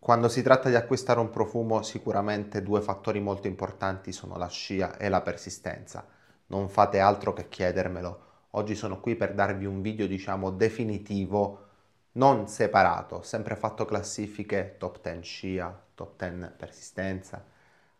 Quando si tratta di acquistare un profumo sicuramente due fattori molto importanti sono la scia e la persistenza. Non fate altro che chiedermelo. Oggi sono qui per darvi un video diciamo definitivo, non separato, sempre fatto classifiche top 10 scia, top 10 persistenza.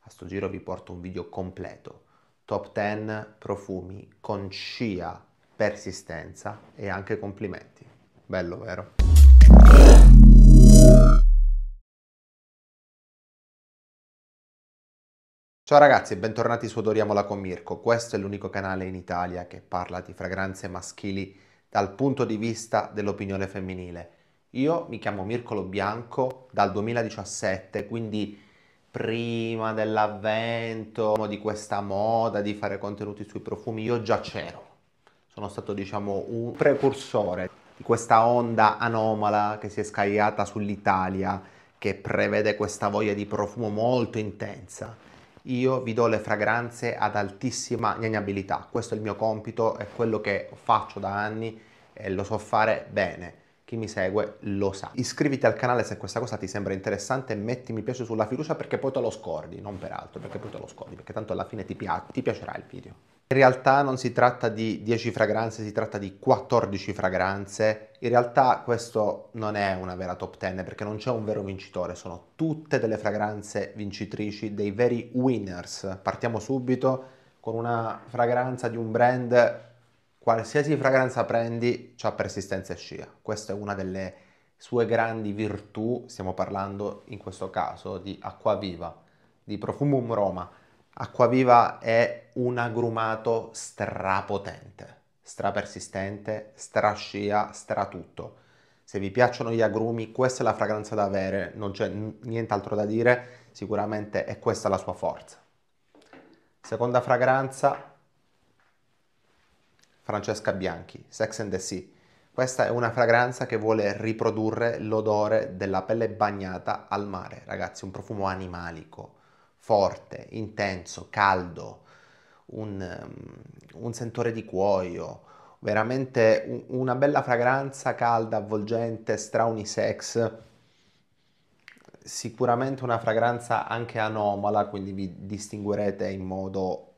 A sto giro vi porto un video completo. Top 10 profumi con scia, persistenza e anche complimenti. Bello vero? Ciao ragazzi e bentornati su Odoriamola con Mirko. Questo è l'unico canale in Italia che parla di fragranze maschili dal punto di vista dell'opinione femminile. Io mi chiamo Mirko Lo Bianco dal 2017, quindi prima dell'avvento di questa moda di fare contenuti sui profumi, io già c'ero. Sono stato, diciamo, un precursore di questa onda anomala che si è scagliata sull'Italia che prevede questa voglia di profumo molto intensa io vi do le fragranze ad altissima gnagnabilità, questo è il mio compito, è quello che faccio da anni e lo so fare bene chi mi segue lo sa. Iscriviti al canale se questa cosa ti sembra interessante, metti mi piace sulla fiducia perché poi te lo scordi, non per altro, perché poi te lo scordi, perché tanto alla fine ti, pia- ti piacerà il video. In realtà non si tratta di 10 fragranze, si tratta di 14 fragranze. In realtà questo non è una vera top 10 perché non c'è un vero vincitore, sono tutte delle fragranze vincitrici, dei veri winners. Partiamo subito con una fragranza di un brand qualsiasi fragranza prendi ha persistenza e scia. Questa è una delle sue grandi virtù, stiamo parlando in questo caso di Acquaviva, di Profumum Roma. Acquaviva è un agrumato strapotente, strapersistente, strascia, stratutto. Se vi piacciono gli agrumi, questa è la fragranza da avere, non c'è nient'altro da dire, sicuramente è questa la sua forza. Seconda fragranza, Francesca Bianchi, Sex and the Sea. Questa è una fragranza che vuole riprodurre l'odore della pelle bagnata al mare, ragazzi, un profumo animalico, forte, intenso, caldo, un, um, un sentore di cuoio, veramente una bella fragranza calda, avvolgente, straunisex, sicuramente una fragranza anche anomala, quindi vi distinguerete in modo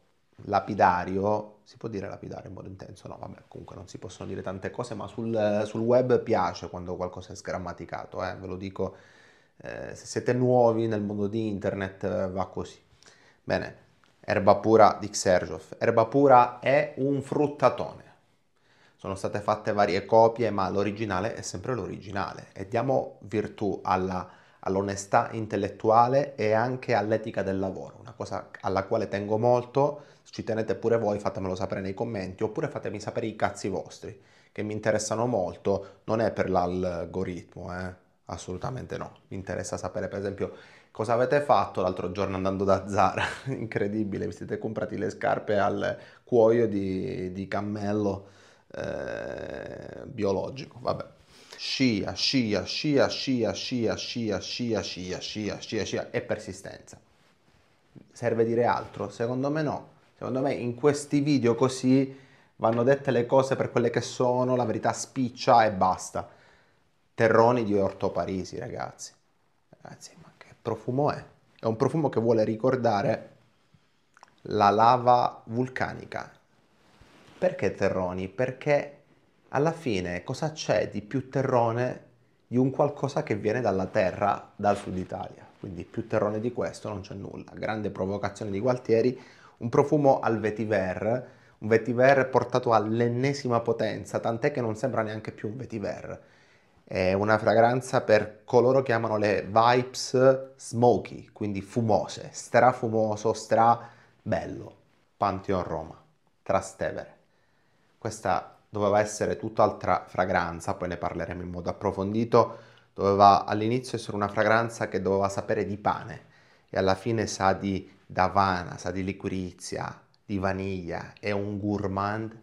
lapidario, si può dire lapidario in modo intenso? No, vabbè, comunque non si possono dire tante cose, ma sul, sul web piace quando qualcosa è sgrammaticato, eh? ve lo dico, eh, se siete nuovi nel mondo di internet eh, va così. Bene, erba pura di Xerjov. Erba pura è un fruttatone. Sono state fatte varie copie, ma l'originale è sempre l'originale. E diamo virtù alla all'onestà intellettuale e anche all'etica del lavoro, una cosa alla quale tengo molto, se ci tenete pure voi fatemelo sapere nei commenti oppure fatemi sapere i cazzi vostri, che mi interessano molto, non è per l'algoritmo, eh? assolutamente no, mi interessa sapere per esempio cosa avete fatto l'altro giorno andando da Zara, incredibile, vi siete comprati le scarpe al cuoio di, di cammello eh, biologico, vabbè scia, scia, scia, scia, scia, scia, scia, scia, scia, scia, scia e persistenza. Serve dire altro? Secondo me no. Secondo me in questi video così vanno dette le cose per quelle che sono, la verità spiccia e basta. Terroni di Orto Parisi, ragazzi. Ragazzi, ma che profumo è? È un profumo che vuole ricordare la lava vulcanica. Perché terroni? Perché alla fine cosa c'è di più terrone di un qualcosa che viene dalla terra, dal sud Italia? Quindi più terrone di questo non c'è nulla. Grande provocazione di Gualtieri, un profumo al vetiver, un vetiver portato all'ennesima potenza, tant'è che non sembra neanche più un vetiver. È una fragranza per coloro che amano le vibes smoky, quindi fumose, strafumoso, stra bello. Pantheon Roma, Trastevere. Questa doveva essere tutt'altra fragranza, poi ne parleremo in modo approfondito, doveva all'inizio essere una fragranza che doveva sapere di pane e alla fine sa di davana, sa di liquirizia, di vaniglia, è un gourmand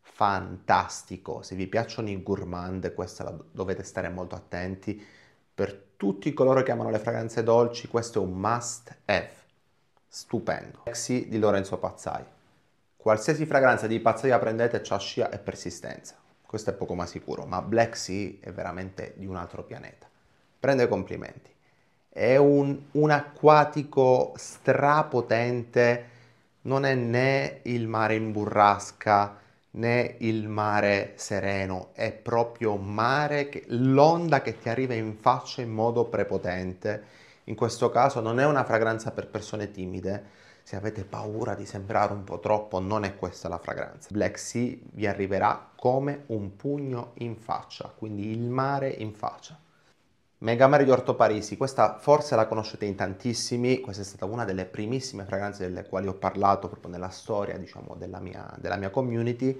fantastico. Se vi piacciono i gourmand, questa dovete stare molto attenti. Per tutti coloro che amano le fragranze dolci, questo è un must have. Stupendo. Sexy di Lorenzo Pazzai. Qualsiasi fragranza di pazzia prendete ha scia e persistenza. Questo è poco ma sicuro, ma Black Sea è veramente di un altro pianeta. Prende complimenti. È un, un acquatico strapotente, non è né il mare in burrasca, né il mare sereno, è proprio mare, che, l'onda che ti arriva in faccia in modo prepotente in questo caso non è una fragranza per persone timide, se avete paura di sembrare un po' troppo, non è questa la fragranza. Black Sea vi arriverà come un pugno in faccia, quindi il mare in faccia. Megamare di Orto Parisi, questa forse la conoscete in tantissimi, questa è stata una delle primissime fragranze delle quali ho parlato proprio nella storia, diciamo, della mia, della mia community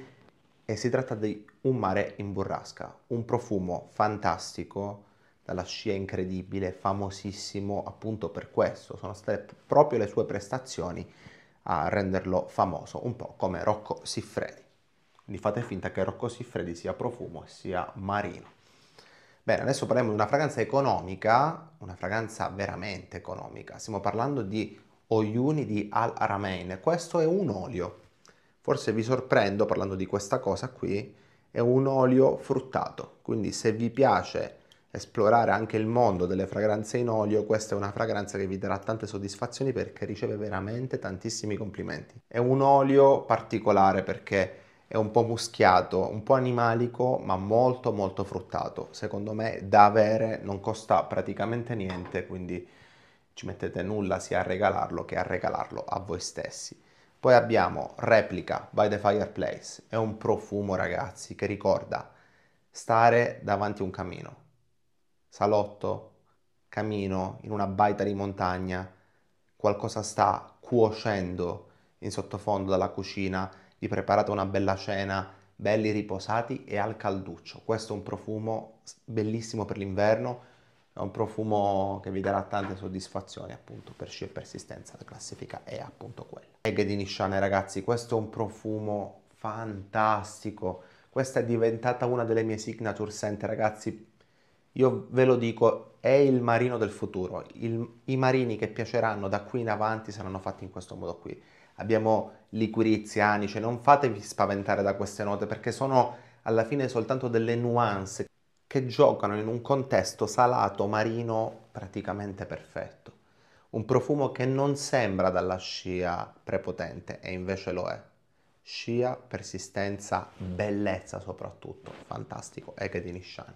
e si tratta di un mare in burrasca, un profumo fantastico, dalla scia incredibile, famosissimo appunto per questo, sono state proprio le sue prestazioni a renderlo famoso, un po' come Rocco Siffredi. Quindi fate finta che Rocco Siffredi sia profumo e sia marino. Bene, adesso parliamo di una fragranza economica, una fragranza veramente economica. Stiamo parlando di Oyuni di Al Aramein. Questo è un olio. Forse vi sorprendo parlando di questa cosa qui, è un olio fruttato. Quindi se vi piace esplorare anche il mondo delle fragranze in olio, questa è una fragranza che vi darà tante soddisfazioni perché riceve veramente tantissimi complimenti. È un olio particolare perché è un po' muschiato, un po' animalico, ma molto molto fruttato. Secondo me da avere non costa praticamente niente, quindi ci mettete nulla sia a regalarlo che a regalarlo a voi stessi. Poi abbiamo Replica by the Fireplace, è un profumo ragazzi che ricorda stare davanti a un camino salotto, camino, in una baita di montagna, qualcosa sta cuocendo in sottofondo dalla cucina, vi preparate una bella cena, belli riposati e al calduccio. Questo è un profumo bellissimo per l'inverno, è un profumo che vi darà tante soddisfazioni appunto per sci e persistenza, la classifica è appunto quella. Egg di Nishane ragazzi, questo è un profumo fantastico, questa è diventata una delle mie signature scent ragazzi, io ve lo dico, è il marino del futuro. Il, I marini che piaceranno da qui in avanti saranno fatti in questo modo qui. Abbiamo liquiriziani, anice, cioè non fatevi spaventare da queste note perché sono alla fine soltanto delle nuance che giocano in un contesto salato marino praticamente perfetto. Un profumo che non sembra dalla scia prepotente e invece lo è. Scia, persistenza, bellezza soprattutto. Fantastico, Eke di Nishani.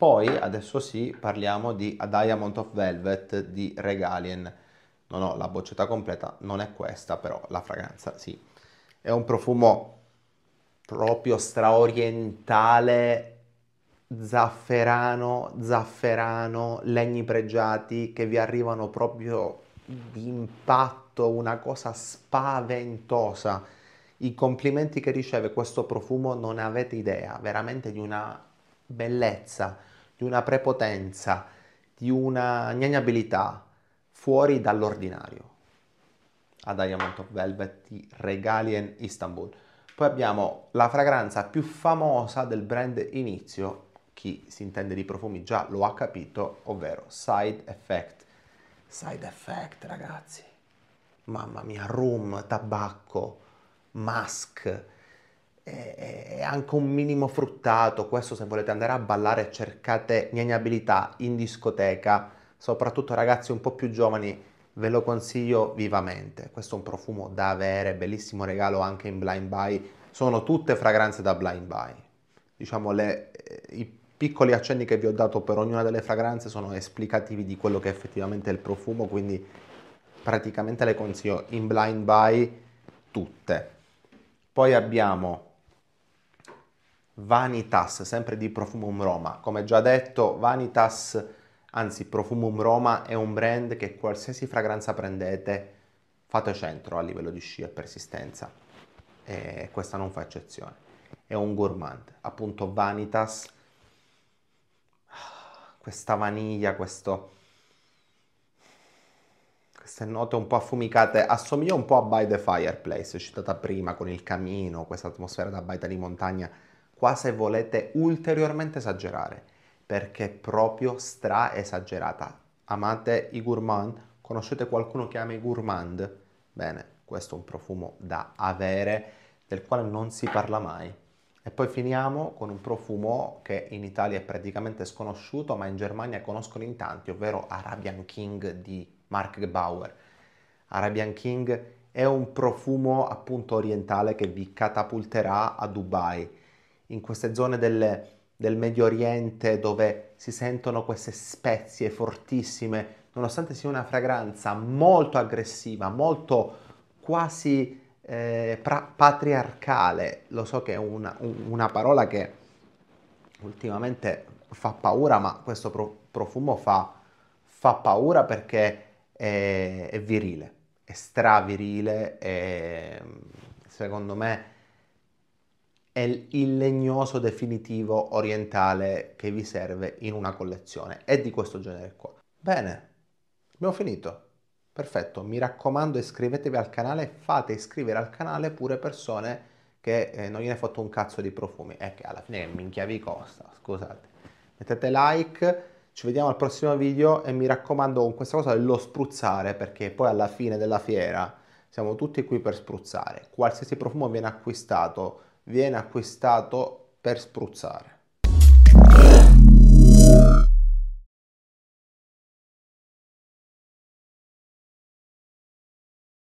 Poi, adesso sì, parliamo di A Diamond of Velvet di Regalien. Non ho la boccetta completa, non è questa, però la fragranza sì. È un profumo proprio straorientale, zafferano, zafferano, legni pregiati che vi arrivano proprio d'impatto, una cosa spaventosa. I complimenti che riceve questo profumo non avete idea, veramente di una bellezza, di una prepotenza, di una gnagnabilità fuori dall'ordinario. A Diamond of Velvet di Regalien Istanbul. Poi abbiamo la fragranza più famosa del brand inizio, chi si intende di profumi già lo ha capito, ovvero Side Effect. Side Effect, ragazzi. Mamma mia, rum, tabacco, mask, è anche un minimo fruttato, questo se volete andare a ballare cercate gnagnabilità in discoteca, soprattutto ragazzi un po' più giovani ve lo consiglio vivamente, questo è un profumo da avere, bellissimo regalo anche in blind buy, sono tutte fragranze da blind buy, diciamo le, eh, i piccoli accenni che vi ho dato per ognuna delle fragranze sono esplicativi di quello che è effettivamente è il profumo, quindi praticamente le consiglio in blind buy tutte. Poi abbiamo Vanitas, sempre di Profumum Roma. Come già detto, Vanitas, anzi Profumum Roma, è un brand che qualsiasi fragranza prendete fate centro a livello di sci e persistenza. E questa non fa eccezione. È un gourmand, appunto Vanitas, questa vaniglia, questo... Queste note un po' affumicate assomiglia un po' a By the Fireplace, citata prima con il camino, questa atmosfera da baita di montagna qua se volete ulteriormente esagerare, perché è proprio stra esagerata. Amate i gourmand? Conoscete qualcuno che ama i gourmand? Bene, questo è un profumo da avere, del quale non si parla mai. E poi finiamo con un profumo che in Italia è praticamente sconosciuto, ma in Germania conoscono in tanti, ovvero Arabian King di Mark Bauer. Arabian King è un profumo appunto orientale che vi catapulterà a Dubai in queste zone del, del Medio Oriente dove si sentono queste spezie fortissime, nonostante sia una fragranza molto aggressiva, molto quasi eh, pra- patriarcale, lo so che è una, una, parola che ultimamente fa paura, ma questo pro- profumo fa, fa, paura perché è, è virile, è stravirile, è, secondo me è il legnoso definitivo orientale che vi serve in una collezione. È di questo genere qua. Bene, abbiamo finito. Perfetto, mi raccomando iscrivetevi al canale fate iscrivere al canale pure persone che eh, non gliene fatto un cazzo di profumi. E che alla fine minchia vi costa, scusate. Mettete like, ci vediamo al prossimo video e mi raccomando con questa cosa lo spruzzare perché poi alla fine della fiera siamo tutti qui per spruzzare. Qualsiasi profumo viene acquistato viene acquistato per spruzzare.